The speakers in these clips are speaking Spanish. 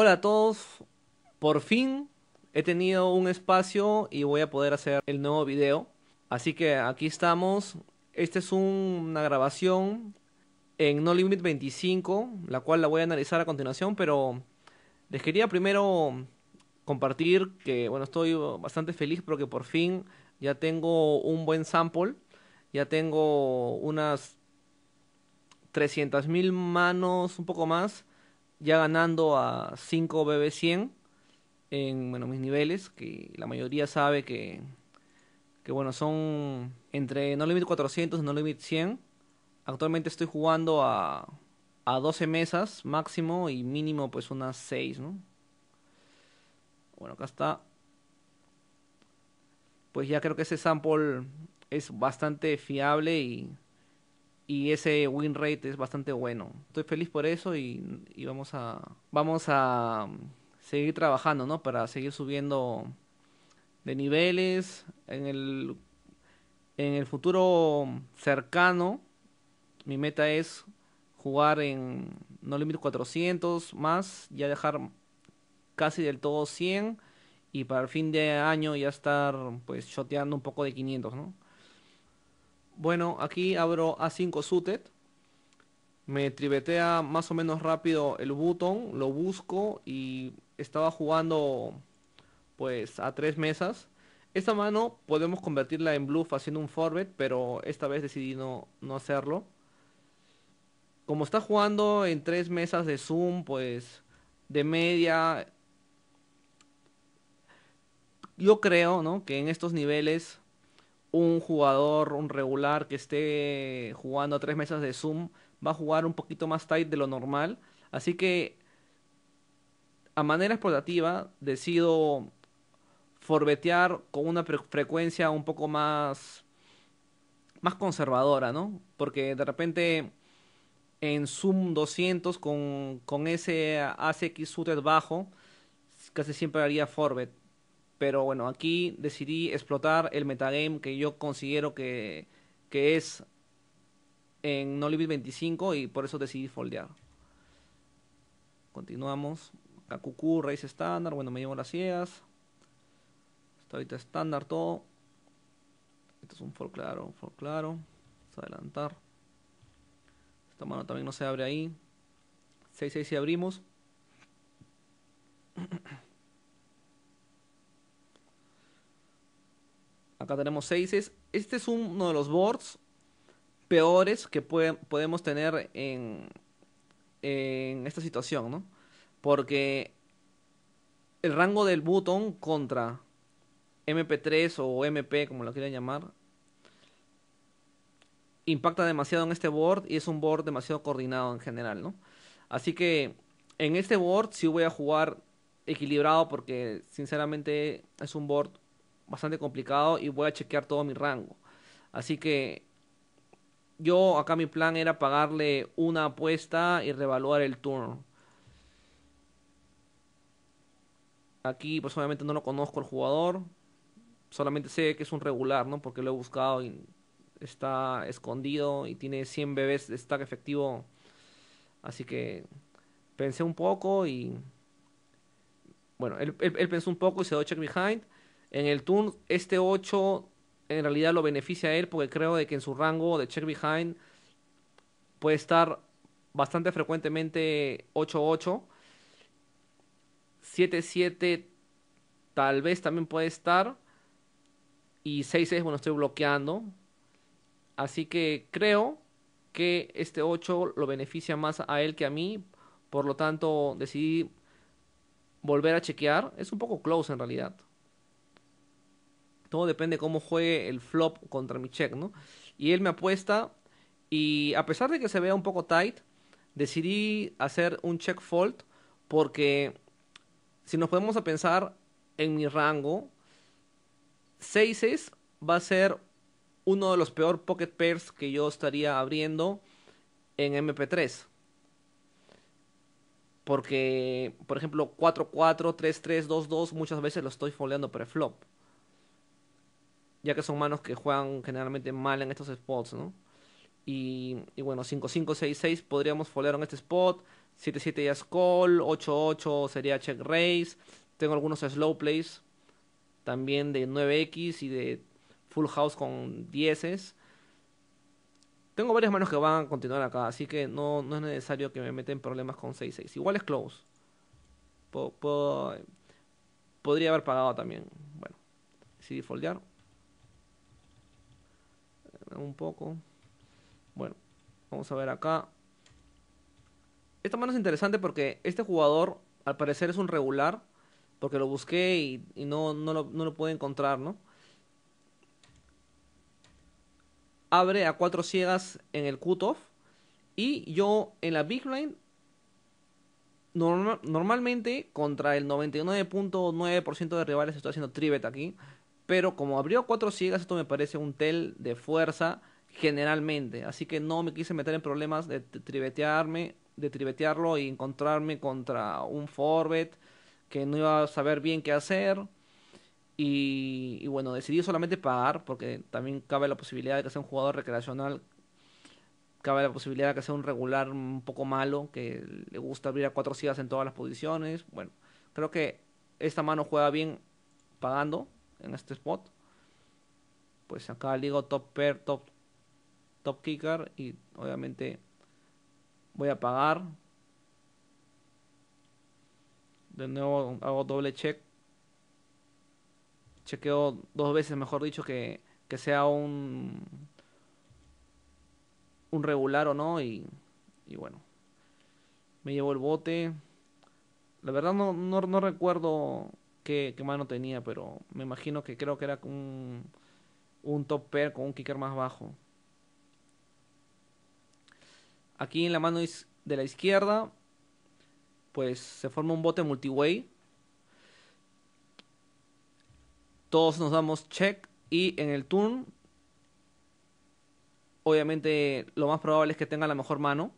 Hola a todos, por fin he tenido un espacio y voy a poder hacer el nuevo video. Así que aquí estamos. Esta es una grabación en No Limit 25, la cual la voy a analizar a continuación, pero les quería primero compartir que, bueno, estoy bastante feliz porque por fin ya tengo un buen sample, ya tengo unas 300.000 manos, un poco más, ya ganando a 5 BB100 en bueno, mis niveles, que la mayoría sabe que, que bueno, son entre No Limit 400 y No Limit 100. Actualmente estoy jugando a, a 12 mesas máximo y mínimo pues unas 6, ¿no? Bueno, acá está. Pues ya creo que ese sample es bastante fiable y y ese win rate es bastante bueno. Estoy feliz por eso y, vamos a vamos a um, seguir trabajando, ¿no? Para seguir subiendo de niveles en el en el futuro cercano. Mi meta es jugar en no limit 400 más, ya dejar casi del todo 100 y para el fin de año ya estar pues shoteando un poco de 500, ¿no? Bueno, aquí abro A5 suited. Me tribetea más o menos rápido el button, lo busco y estaba jugando pues a tres mesas. Esta mano podemos convertirla en bluff haciendo un forbet, pero esta vez decidí no, no hacerlo. Como está jugando en tres mesas de zoom, pues de media yo creo ¿no? que en estos niveles un jugador, un regular que esté jugando a tres mesas de Zoom, va a jugar un poquito más tight de lo normal. Así que, a manera explotativa, decido forbetear con una frecuencia un poco más, más conservadora, ¿no? Porque de repente en Zoom 200 con, con ese ACX suited bajo, casi siempre haría forbet. Pero bueno, aquí decidí explotar el metagame que yo considero que, es en No 25 y por eso decidí foldear. Continuamos. Kakuku, raíz estándar. Bueno, me llevo las ciegas. Está ahorita estándar todo. Esto es un for claro, un for claro. Vamos a adelantar. Esta mano también no se abre ahí. 6-6 si abrimos. acá tenemos 6. Este es uno de los boards peores que podemos tener en, en esta situación, ¿no? Porque el rango del botón contra MP3 o MP, como lo quieran llamar, impacta demasiado en este board y es un board demasiado coordinado en general, ¿no? Así que en este board sí voy a jugar equilibrado porque sinceramente es un board bastante complicado y voy a chequear todo mi rango. Así que yo acá mi plan era pagarle una apuesta y revaluar el turno. Aquí personalmente no lo conozco el jugador. Solamente sé que es un regular, ¿no? Porque lo he buscado y está escondido y tiene 100 bebés de stack efectivo. Así que pensé un poco y... Bueno, él, pensó un poco y se dio check behind. En el turn este 8 en realidad lo beneficia a él porque creo de que en su rango de check behind puede estar bastante frecuentemente 8-8. 7-7 tal vez también puede estar. Y 6-6, bueno, estoy bloqueando. Así que creo que este 8 lo beneficia más a él que a mí. Por lo tanto, decidí volver a chequear. Es un poco close en realidad. Todo depende de cómo juegue el flop contra mi check, ¿no? Y él me apuesta y a pesar de que se vea un poco tight, decidí hacer un check fold porque si nos ponemos a pensar en mi rango, 6 va a ser uno de los peor pocket pairs que yo estaría abriendo en MP3. Porque, por ejemplo, 4-4, 3-3, 2-2, muchas veces lo estoy foldeando pre flop ya que son manos que juegan generalmente mal en estos spots, ¿no? Y, bueno, 5-5-6-6 podríamos folear en este spot, 7-7 ya es call, 8-8 sería check raise, tengo algunos slow plays también de 9X y de full house con 10s. Tengo varias manos que van a continuar acá, así que no, no es necesario que me meten problemas con 6-6. Igual es close. podría haber pagado también. Bueno, decidí foldear un poco. Bueno, vamos a ver acá. Esta mano es interesante porque este jugador al parecer es un regular. Porque lo busqué y, no, no, lo, no pude encontrar, ¿no? Abre a cuatro ciegas en el cutoff. Y yo en la big blind normalmente contra el 99.9% de rivales estoy haciendo tribet aquí. Pero como abrió cuatro ciegas, esto me parece un tel de fuerza generalmente. Así que no me quise meter en problemas de tribetearme, de tribetearlo y encontrarme contra un Forbet que no iba a saber bien qué hacer. Y, bueno, decidí solamente pagar, porque también cabe la posibilidad de que sea un jugador recreacional, cabe la posibilidad de que sea un regular un poco malo, que le gusta abrir a cuatro ciegas en todas las posiciones. Bueno, creo que esta mano juega bien pagando, en este spot. Pues acá digo top pair, top, top kicker y obviamente voy a pagar. De nuevo hago doble check. Chequeo dos veces, mejor dicho, que, que sea un, un regular o no. Y, y bueno, me llevo el bote. La verdad no, no, no recuerdo qué, mano tenía, pero me imagino que creo que era un, un top pair con un kicker más bajo. Aquí en la mano de la izquierda, pues se forma un bote multiway. Todos nos damos check y en el turn, obviamente lo más probable es que tenga la mejor mano.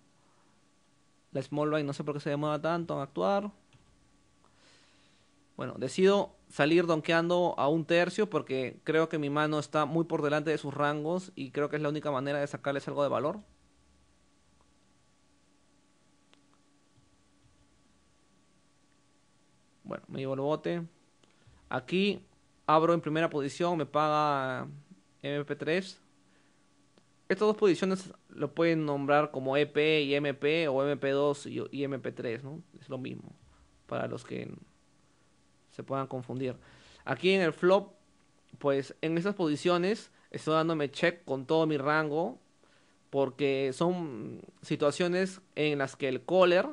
La small blind no sé por qué se demora tanto a actuar. Bueno, decido salir donkeando a un tercio porque creo que mi mano está muy por delante de sus rangos y creo que es la única manera de sacarles algo de valor. Bueno, me llevo el bote. Aquí abro en primera posición, me paga MP3. Estas dos posiciones lo pueden nombrar como EP y MP o MP2 y MP3, ¿no? Es lo mismo para los que puedan confundir. Aquí en el flop, pues en estas posiciones estoy dándome check con todo mi rango porque son situaciones en las que el caller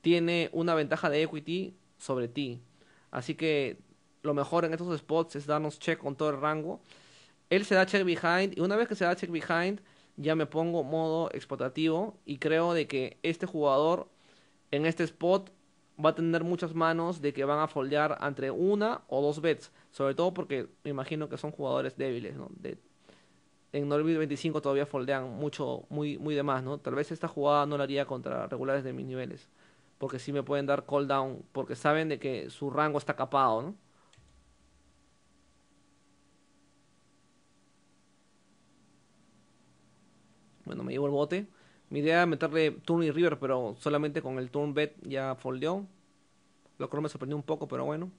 tiene una ventaja de equity sobre ti. Así que lo mejor en estos spots es darnos check con todo el rango. Él se da check behind y una vez que se da check behind ya me pongo modo explotativo y creo de que este jugador en este spot va a tener muchas manos de que van a foldear entre una o dos bets. Sobre todo porque me imagino que son jugadores débiles, ¿no? De, en Norbit 25 todavía foldean mucho, muy, muy de más, ¿no? Tal vez esta jugada no la haría contra regulares de mis niveles. Porque sí me pueden dar call down. Porque saben de que su rango está capado, Bueno, me llevo el bote. Mi idea era meterle turn y river, pero solamente con el turn bet ya foldeó. Lo cual me sorprendió un poco, pero bueno.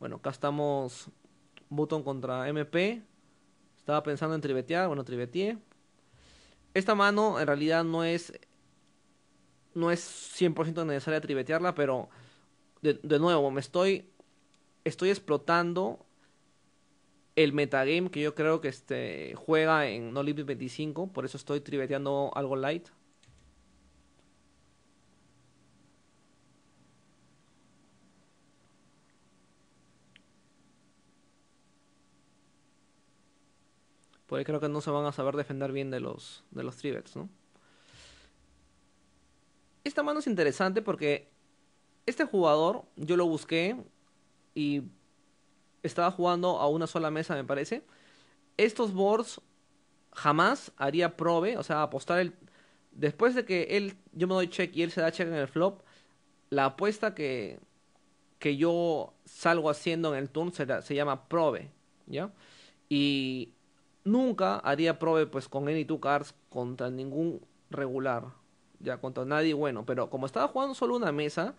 Bueno, acá estamos Button contra MP. Estaba pensando en trivetear. bueno, tribeteé. Esta mano en realidad no es no es 100% necesaria trivetearla. pero de, de, nuevo me estoy estoy explotando el metagame que yo creo que este, juega en No 25, por eso estoy triveteando algo light. Porque creo que no se van a saber defender bien de los, de los trivets, Esta mano es interesante porque este jugador yo lo busqué y estaba jugando a una sola mesa, me parece. Estos boards jamás haría probe, o sea, apostar el... Después de que él, yo me doy check y él se da check en el flop, la apuesta que, que yo salgo haciendo en el turn se, se llama probe, ¿ya? Y nunca haría probe pues con any two cards contra ningún regular, ya contra nadie bueno, pero como estaba jugando solo una mesa,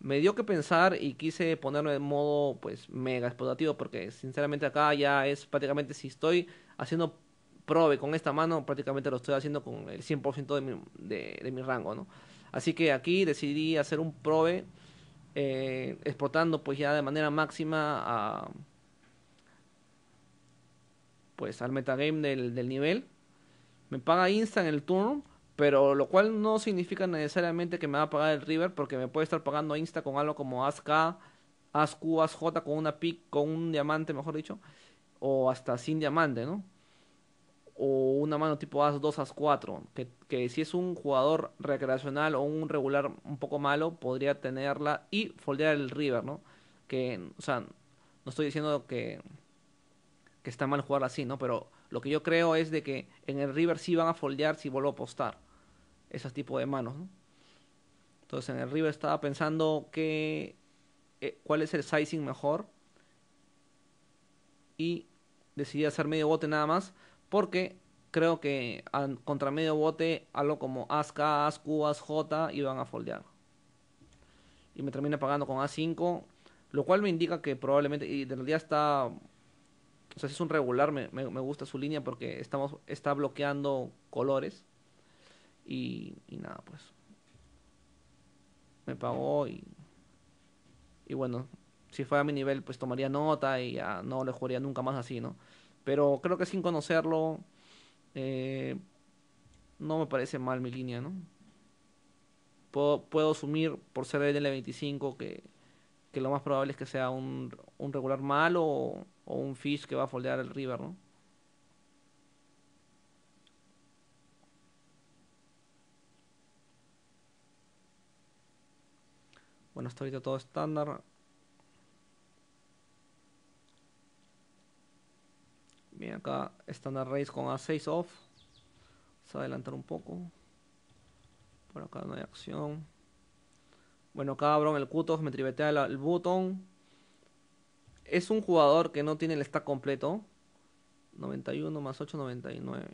me dio que pensar y quise ponerlo en modo pues mega explotativo porque sinceramente acá ya es prácticamente si estoy haciendo probe con esta mano prácticamente lo estoy haciendo con el 100% de mi, de, mi rango ¿no? así que aquí decidí hacer un probe eh, explotando pues ya de manera máxima a, pues al metagame del, del nivel me paga insta en el turno pero lo cual no significa necesariamente que me va a pagar el River porque me puede estar pagando Insta con algo como ASK, ASQ, ASJ con una PIC, con un diamante, mejor dicho, o hasta sin diamante, ¿no? O una mano tipo AS2, AS4, que, que si es un jugador recreacional o un regular un poco malo, podría tenerla y foldear el River, ¿no? Que, o sea, no estoy diciendo que, que está mal jugar así, ¿no? Pero lo que yo creo es de que en el River sí van a foldear si vuelvo a apostar esas tipo de manos. Entonces en el River estaba pensando que, eh, cuál es el sizing mejor y decidí hacer medio bote nada más porque creo que contra medio bote algo como ASK, as, ASJ iban a foldear. Y me termina pagando con A5, lo cual me indica que probablemente, y de realidad está, o sea, es un regular, me, me gusta su línea porque estamos, está bloqueando colores. Y, nada, pues. Me pagó y. Y bueno, si fuera a mi nivel, pues tomaría nota y ya no le jugaría nunca más así, ¿no? Pero creo que sin conocerlo, eh, no me parece mal mi línea, ¿no? Puedo, puedo asumir, por ser de L25, que, que, lo más probable es que sea un, un regular malo o, o un fish que va a foldear el river, ¿no? Bueno, hasta ahorita todo estándar. Bien, acá estándar race con A6 off. Vamos a adelantar un poco. Por acá no hay acción. Bueno, cabrón, el cutoff, me tribetea el, button. botón. Es un jugador que no tiene el stack completo. 91 más 8, 99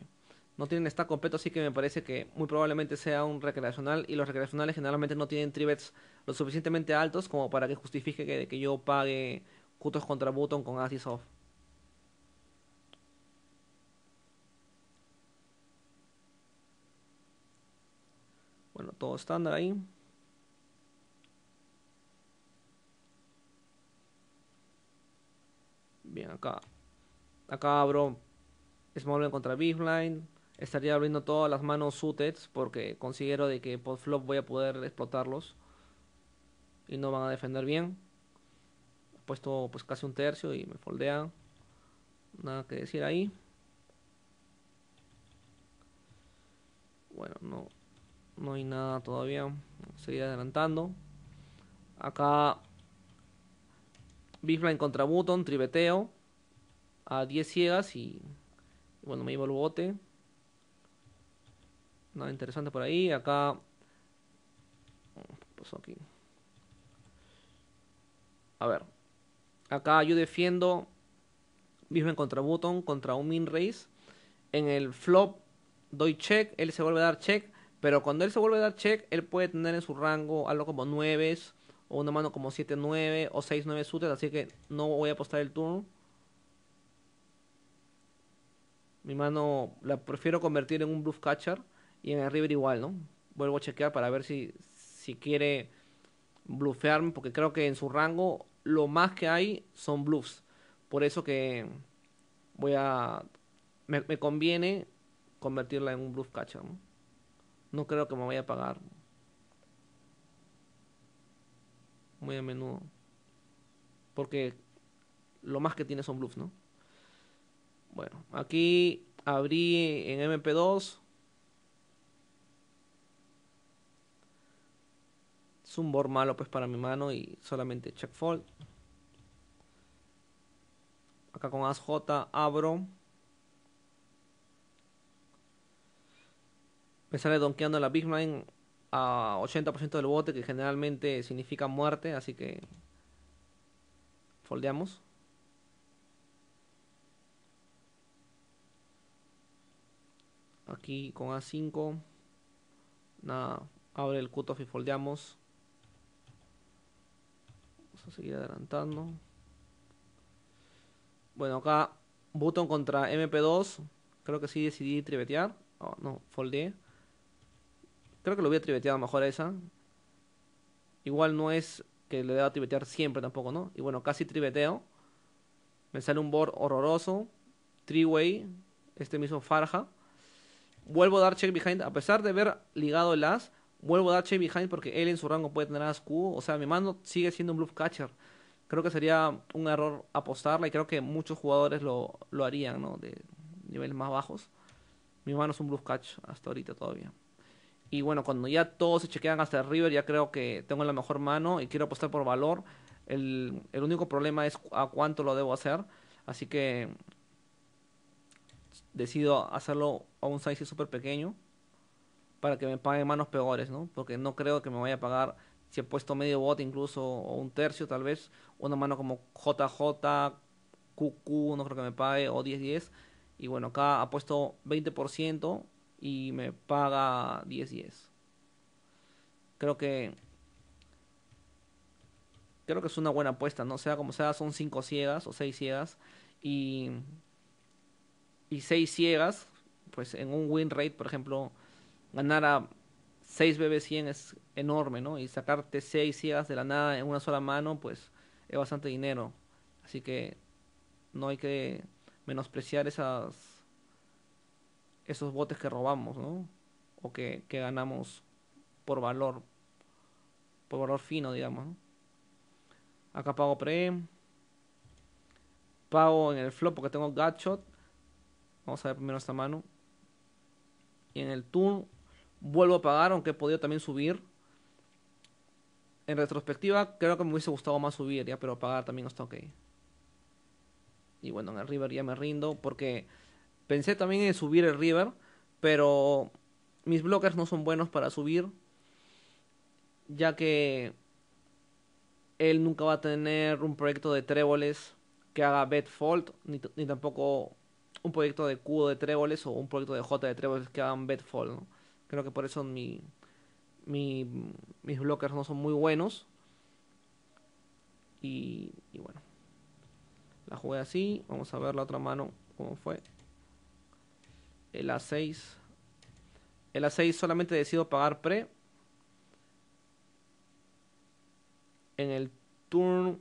no tienen stack completo, así que me parece que muy probablemente sea un recreacional. Y los recreacionales generalmente no tienen tribets lo suficientemente altos como para que justifique que, yo pague cutos contra Button con Asis off. Bueno, todo estándar ahí. Bien, acá. Acá abro Smallman contra BeefLine estaría abriendo todas las manos suited porque considero de que post flop voy a poder explotarlos y no van a defender bien. He puesto pues casi un tercio y me foldean. Nada que decir ahí. Bueno, no, no hay nada todavía. Seguir adelantando. Acá Beefline contra Button, tribeteo a 10 ciegas y bueno, me iba el bote. Nada interesante por ahí. Acá. aquí? A ver. Acá yo defiendo en contra Button contra un Min Race. En el flop doy check, él se vuelve a dar check. Pero cuando él se vuelve a dar check, él puede tener en su rango algo como 9 o una mano como 7-9 o 6-9 suites. Así que no voy a apostar el turno. Mi mano la prefiero convertir en un bluff catcher. Y en el River igual, ¿no? Vuelvo a chequear para ver si, si quiere bluffearme. porque creo que en su rango lo más que hay son bluffs. Por eso que voy a... Me, me conviene convertirla en un bluff catcher, ¿no? No creo que me vaya a pagar muy a menudo. Porque lo más que tiene son bluffs, ¿no? Bueno, aquí abrí en MP2 es un board malo pues para mi mano y solamente check fold. Acá con as J abro. Me sale donkeando la big line a 80% del bote que generalmente significa muerte, así que foldeamos. Aquí con A5 nada, abre el cutoff y foldeamos seguir adelantando. Bueno, acá Button contra MP2. Creo que sí decidí trivetear. Oh, no, foldé. Creo que lo hubiera triveteado mejor a esa. Igual no es que le deba trivetear siempre tampoco, ¿no? Y bueno, casi triveteo. Me sale un board horroroso. Three-way. Este mismo Farja. Vuelvo a dar check behind. A pesar de haber ligado el as, Vuelvo a dar high behind porque él en su rango puede tener a Q. O sea, mi mano sigue siendo un bluff catcher. Creo que sería un error apostarla y creo que muchos jugadores lo, lo harían, ¿no? De niveles más bajos. Mi mano es un bluff catch hasta ahorita todavía. Y bueno, cuando ya todos se chequean hasta el river, ya creo que tengo la mejor mano y quiero apostar por valor. El, único problema es a cuánto lo debo hacer. Así que decido hacerlo a un size súper pequeño para que me paguen manos peores, ¿no? Porque no creo que me vaya a pagar, si he puesto medio bot, incluso, o un tercio tal vez, una mano como JJ, QQ, no creo que me pague, o 10-10. Y bueno, acá ha puesto 20% y me paga 10-10. Creo que... Creo que es una buena apuesta, ¿no? Sea como sea, son 5 ciegas o 6 ciegas. Y... Y 6 ciegas, pues en un win rate, por ejemplo, ganar a 6 BB100 es enorme, ¿no? Y sacarte 6 ciegas de la nada en una sola mano, pues es bastante dinero. Así que no hay que menospreciar esas esos botes que robamos, ¿no? O que, ganamos por valor, por valor fino, digamos. Acá pago pre. Pago en el flop porque tengo gutshot. Vamos a ver primero esta mano. Y en el turn vuelvo a pagar, aunque he podido también subir. En retrospectiva, creo que me hubiese gustado más subir, ya, pero pagar también está ok. Y bueno, en el River ya me rindo, porque pensé también en subir el River, pero mis blockers no son buenos para subir, ya que él nunca va a tener un proyecto de tréboles que haga Bedfold, ni, tampoco un proyecto de Q de tréboles o un proyecto de J de tréboles que hagan betfold, Creo que por eso mi, mis blockers no son muy buenos. Y, y, bueno. La jugué así. Vamos a ver la otra mano. ¿Cómo fue? El A6. El A6 solamente decido pagar pre. En el turn.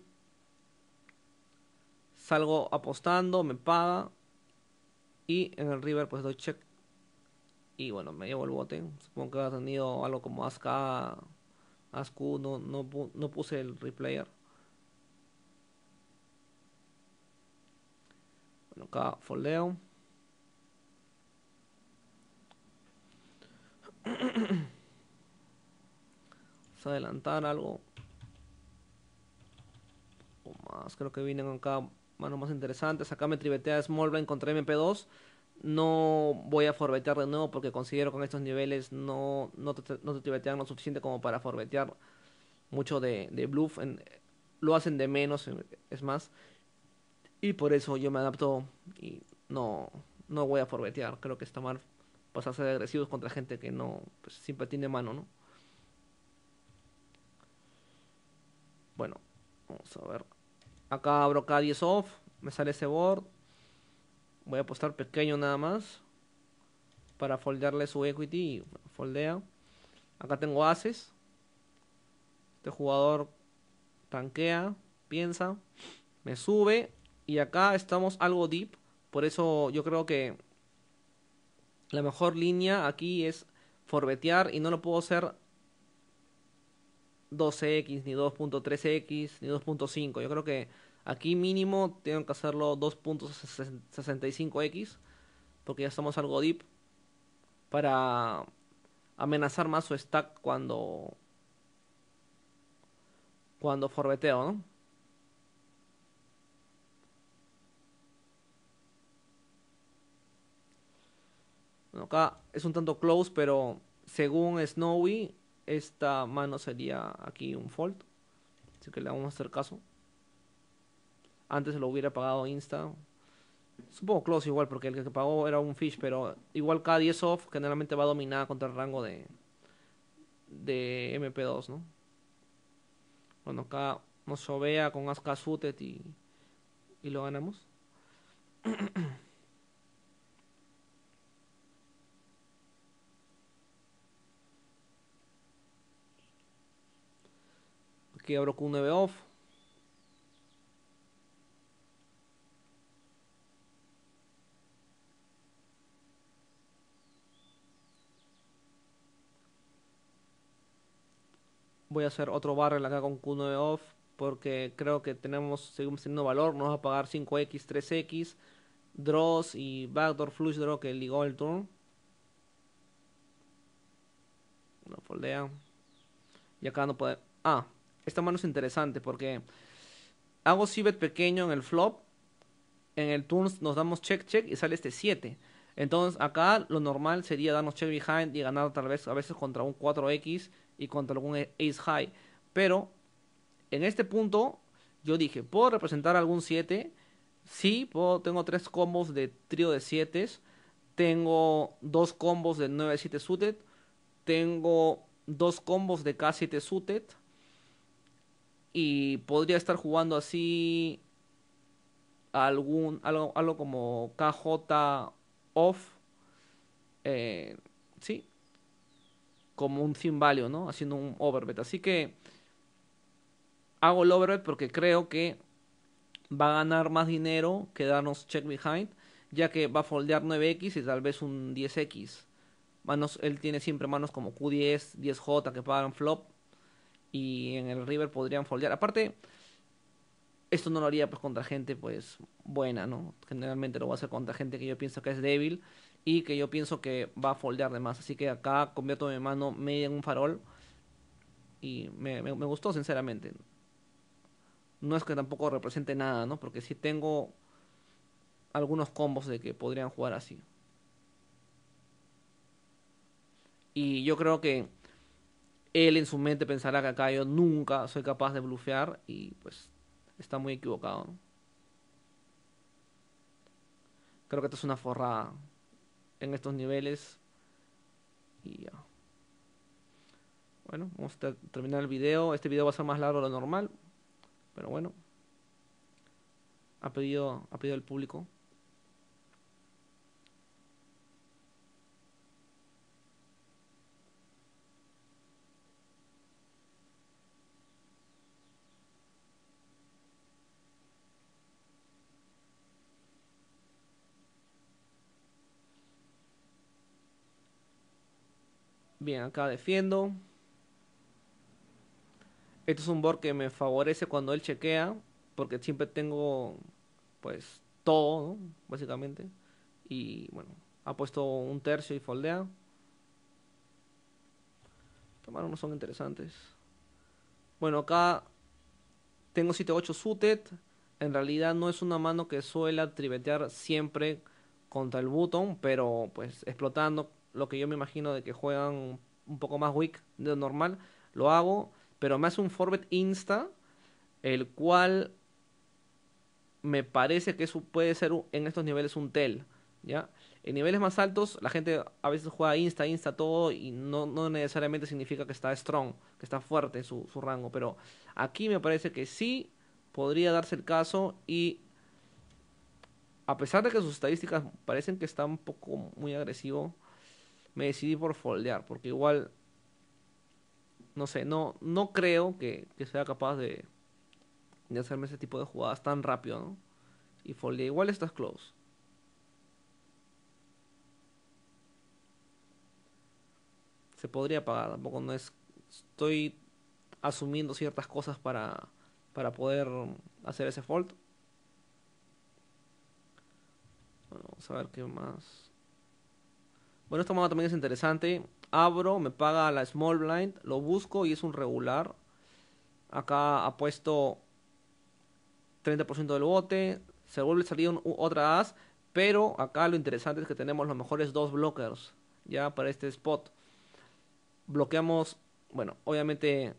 Salgo apostando. Me paga. Y en el river pues doy check. Y bueno, me llevo el bote. Supongo que ha tenido algo como ASK, ASQ, no, no, no puse el replayer. Bueno, acá foldeo. Vamos a adelantar algo. O más, creo que vienen acá manos más interesantes. Acá me tribetea Small Blind contra MP2 no voy a forbetear de nuevo porque considero que con estos niveles no, no, te, no te lo suficiente como para forbetear mucho de, bluff. lo hacen de menos, es más. Y por eso yo me adapto y no, no voy a forbetear. Creo que está mal pasarse pues, de agresivos contra gente que no pues, siempre tiene mano, ¿no? Bueno, vamos a ver. Acá abro K10 off, me sale ese board Voy a apostar pequeño nada más. Para foldearle su equity. Foldea. Acá tengo ases. Este jugador tanquea, piensa, me sube. Y acá estamos algo deep. Por eso yo creo que la mejor línea aquí es forbetear y no lo puedo hacer 12x, ni 2.3x, ni 2.5. Yo creo que Aquí mínimo tengo que hacerlo 2.65x, porque ya estamos algo deep, para amenazar más su stack cuando, cuando forbeteo, ¿no? acá es un tanto close, pero según Snowy, esta mano sería aquí un fold. Así que le vamos a hacer caso. Antes se lo hubiera pagado Insta. Supongo Close igual, porque el que pagó era un Fish, pero igual k 10 off generalmente va dominada contra el rango de, de MP2, ¿no? Bueno, acá nos sobea con Aska Sutet y, y lo ganamos. Aquí abro Q9 off. voy a hacer otro barrel acá con Q9 off porque creo que tenemos, seguimos teniendo valor, nos va a pagar 5x, 3x, draws y backdoor flush draw que ligó el turn. una foldea. Y acá no puede... Ah, esta mano es interesante porque hago cibet pequeño en el flop, en el turn nos damos check check y sale este 7. Entonces acá lo normal sería darnos check behind y ganar tal vez a veces contra un 4x y contra algún ace high. Pero en este punto yo dije, ¿puedo representar algún 7? Sí, tengo tres combos de trío de 7. Tengo dos combos de 9-7 suited. Tengo dos combos de K7 suited. Y podría estar jugando así algún algo, algo como KJ off. Eh, sí, como un thin value, ¿no? Haciendo un overbet. Así que hago el overbet porque creo que va a ganar más dinero que darnos check behind, ya que va a foldear 9x y tal vez un 10x. Manos, él tiene siempre manos como Q10, 10J que pagan flop y en el river podrían foldear. Aparte, esto no lo haría pues contra gente pues buena, ¿no? Generalmente lo voy a hacer contra gente que yo pienso que es débil y que yo pienso que va a foldear de más. Así que acá convierto mi mano media en un farol y me, gustó sinceramente. No es que tampoco represente nada, ¿no? Porque sí tengo algunos combos de que podrían jugar así. Y yo creo que él en su mente pensará que acá yo nunca soy capaz de blufear y pues está muy equivocado. Creo que esto es una forrada en estos niveles. Y ya. Bueno, vamos a terminar el video. Este video va a ser más largo de lo normal. Pero bueno. Ha pedido, ha pedido el público. Bien, acá defiendo. Esto es un board que me favorece cuando él chequea, porque siempre tengo, pues, todo, básicamente. Y bueno, ha puesto un tercio y foldea. Tomaron no son interesantes. Bueno, acá tengo 7-8 suited. En realidad no es una mano que suela trivetear siempre contra el button pero pues explotando lo que yo me imagino de que juegan un poco más weak de lo normal, lo hago, pero me hace un Forbet insta, el cual me parece que eso puede ser en estos niveles un tel, ¿ya? En niveles más altos, la gente a veces juega insta, insta todo y no, no necesariamente significa que está strong, que está fuerte en su, su rango, pero aquí me parece que sí podría darse el caso y a pesar de que sus estadísticas parecen que está un poco muy agresivo, me decidí por foldear, porque igual, no sé, no, no creo que, sea capaz de, de hacerme ese tipo de jugadas tan rápido, ¿no? Y foldear igual estás close. Se podría pagar, tampoco no es, estoy asumiendo ciertas cosas para, para poder hacer ese fold. Bueno, vamos a ver qué más. Bueno, esta mano también es interesante. Abro, me paga la small blind, lo busco y es un regular. Acá ha puesto 30% del bote, se vuelve a salir otra as, pero acá lo interesante es que tenemos los mejores dos blockers ya para este spot. Bloqueamos, bueno, obviamente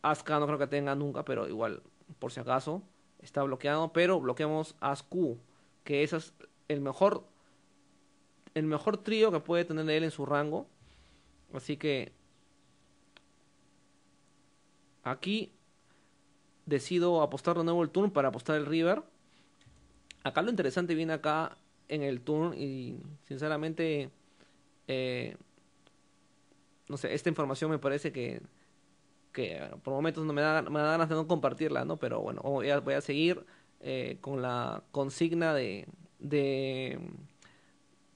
K no creo que tenga nunca, pero igual, por si acaso, está bloqueado, pero bloqueamos Q, que ese es el mejor el mejor trío que puede tener él en su rango. Así que aquí decido apostar de nuevo el turn para apostar el River. Acá lo interesante viene acá en el turn y sinceramente eh, no sé, esta información me parece que, que por momentos no me da, ganas de no compartirla, ¿no? Pero bueno, voy a, seguir eh, con la consigna de, de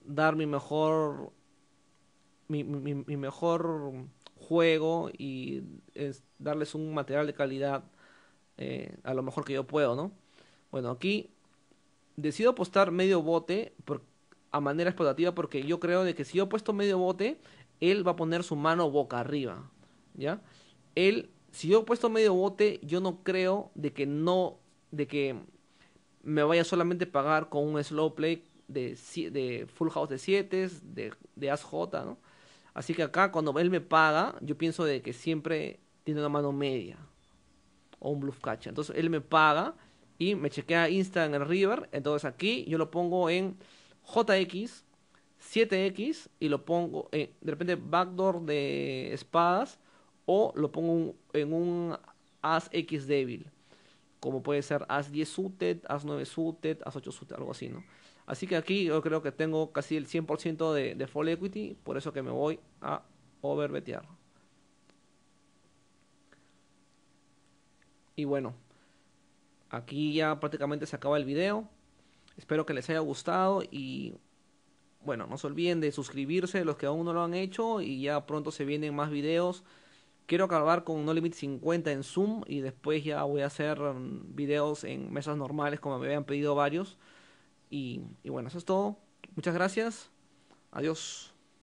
dar mi mejor mi, mejor juego y darles un material de calidad eh, a lo mejor que yo puedo, ¿no? Bueno, aquí decido apostar medio bote a manera explotativa porque yo creo de que si yo puesto medio bote, él va a poner su mano boca arriba, ¿ya? Él, si yo he puesto medio bote, yo no creo de que no, de que me vaya solamente a pagar con un slow play de, Full House de 7, de, de As J, ¿no? Así que acá cuando él me paga, yo pienso de que siempre tiene una mano media o un bluff catcher. Entonces él me paga y me chequea Insta en el River. Entonces aquí yo lo pongo en JX, 7X y lo pongo en, eh, de repente backdoor de espadas o lo pongo en un As X débil. Como puede ser As 10 suited, As 9 suited, As 8 suited, algo así, ¿no? Así que aquí yo creo que tengo casi el 100% de, de Equity, por eso que me voy a overbetear. Y bueno, aquí ya prácticamente se acaba el video. Espero que les haya gustado y bueno, no se olviden de suscribirse los que aún no lo han hecho y ya pronto se vienen más videos. Quiero acabar con No Limit 50 en Zoom y después ya voy a hacer mm, videos en mesas normales como me habían pedido varios. Y, bueno, eso es todo. Muchas gracias. Adiós.